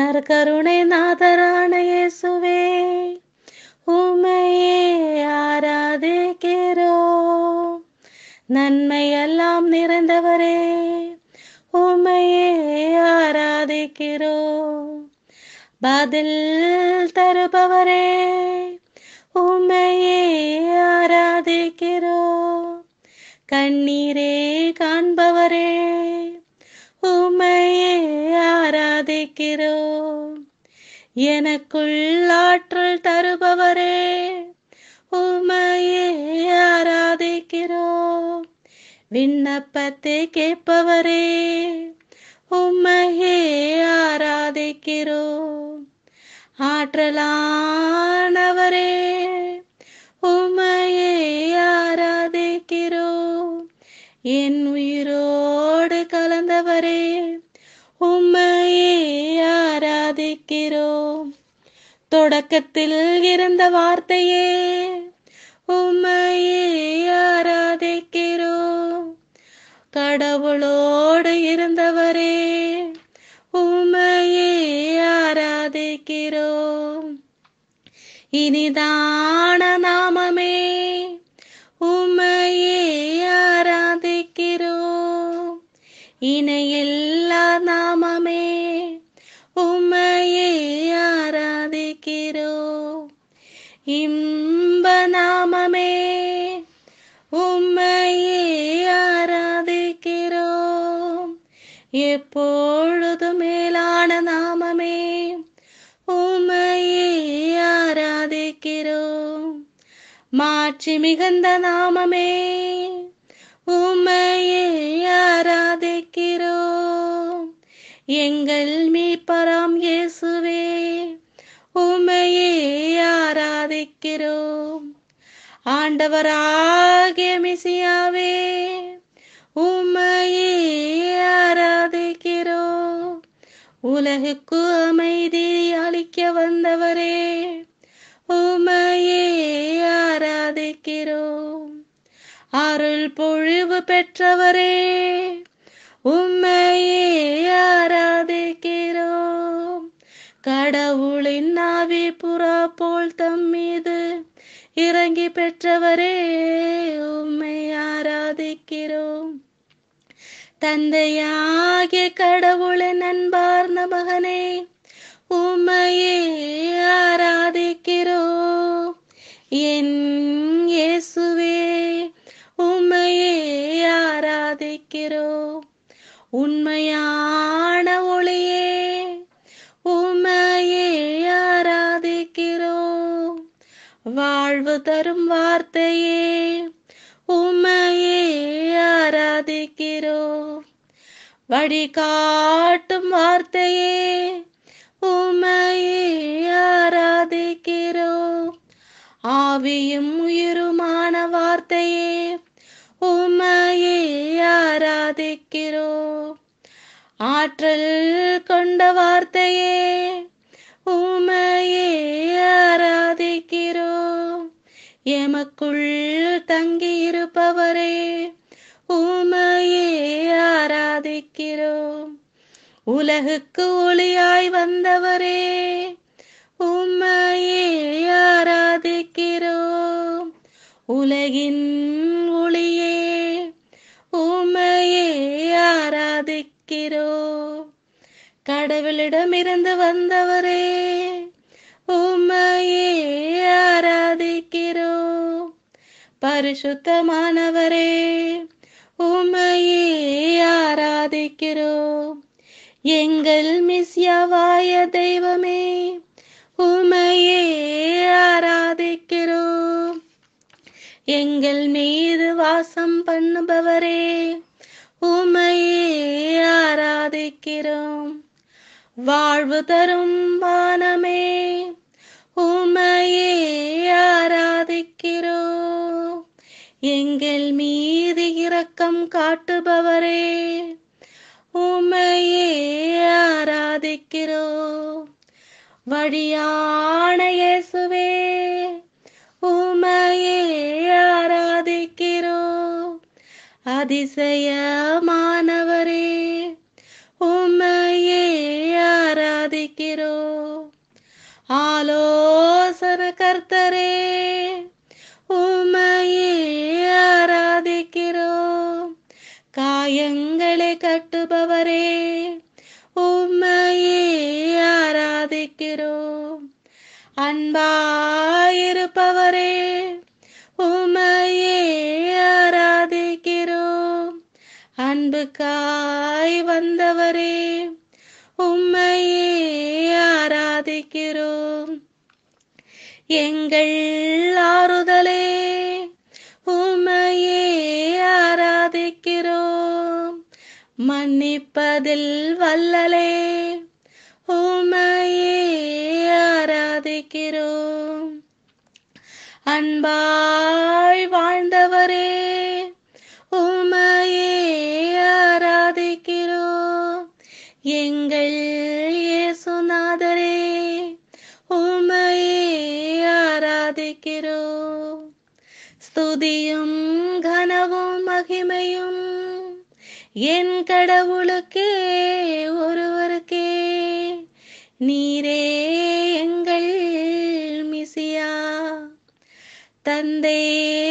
மன்னர் கருணை நாதரான இயேசுவே உமையே ஆராதிக்கிறோ நன்மை எல்லாம் நிறைந்தவரே உமையே ஆராதிக்கிறோ பதில் தருபவரே உமையே ஆராதிக்கிறோ கண்ணீரே காண்பவரே உமையே துதிக்கிறோம் எனக்குள் ஆற்றல் தருபவரே உமையே ஆராதிக்கிறோம் விண்ணப்பத்தை கேட்பவரே உமையே ஆராதிக்கிறோம் ஆற்றலானவரே உமையே ஆராதிக்கிறோ என் உயிரோடு கலந்தவரே உம்மையே ஆராதிக்கிறோம் தொடக்கத்தில் இருந்த வார்த்தையே உம்மையே ஆராதிக்கிறோம் கடவுளோடு இருந்தவரே உம்மையே ஆராதிக்கிறோம் இனிதான நாமமே உம்மையே ஆராதிக்கிறோம் இணையில் உம்மையே ஆராதிக்கிறோம் எப்பொழுது மேலான நாமமே உம்மையே ஆராதிக்கிறோம் மாற்றி மிகுந்த நாமமே உம்மையே ஆராதிக்கிறோம் எங்கள் மீட்பராம் இயேசுவே உம்மையே ஆராதிக்கிறோம் ஆண்டவராகிய மிசியாவே உம்மையே ஆராதிக்கிறோம் உலகுக்கு அமைதி அளிக்க வந்தவரே உமையே ஆராதிக்கிறோம் அருள் பொழிவு பெற்றவரே உம்மையே ஆராதிக்கிறோம் கடவுளின் நாவி புறா போல் தம்மீது இறங்கி பெற்றவரே உம்மை ஆராதிக்கிறோம் தந்தையாகிய கடவுளின் அன்பார்ந்த மகனே உம்மையே ஆராதிக்கிறோ என் இயேசுவே உம்மையே ஆராதிக்கிறோ உண்மையான ஒளியே வாழ்வு தரும் வார்த்தையே உமையே ஆராதிக்கிறோம் வழிகாட்டும் வார்த்தையே உமையே ஆராதிக்கிறோம் ஆவியும் உயிருமான வார்த்தையே உமையே ஆராதிக்கிறோம் ஆற்றல் கொண்ட வார்த்தையே உமையே எமக்குள் தங்கியிருப்பவரே உமையே ஆராதிக்கிறோம் உலகுக்கு ஒளியாய் வந்தவரே உமையே ஆராதிக்கிறோம் உலகின் ஒளியே உமையே ஆராதிக்கிறோம் கடவுளிடமிருந்து வந்தவரே உமையே பரிசுத்தமானவரே உமையே ஆராதிக்கிறோம் எங்கள் மிஸ்யவாய தெய்வமே உமையே ஆராதிக்கிறோம் எங்கள் மீது வாசம் பண்ணுபவரே உமையே ஆராதிக்கிறோம் வாழ்வு தரும் வானமே எங்கள் மீது இரக்கம் காட்டுபவரே உமையே ஆராதிக்கிறோ வழியான இயேசுவே உமையே ஆராதிக்கிறோ அதிசயமா காயங்களை கட்டுபவரே உம்மையே ஆராதிக்கிறோம் அன்பாயிருப்பவரே உமையே ஆராதிக்கிறோம் அன்பு காய் வந்தவரே உம்மையே ஆராதிக்கிறோம் எங்கள் ஆறுத மன்னிப்பதில் வல்லலே உமையே ஆராதிக்கிறோம் அன்பாய் வாழ்ந்தவரே உமையே ஆராதிக்கிறோம் எங்கள் இயேசுநாதரே உமையே ஆராதிக்கிறோம் ஸ்துதியும் கனவும் மகிமையும் என் கடவுளுக்கே ஒருவருக்கே நீரே எங்கள் மிசியா தந்தையே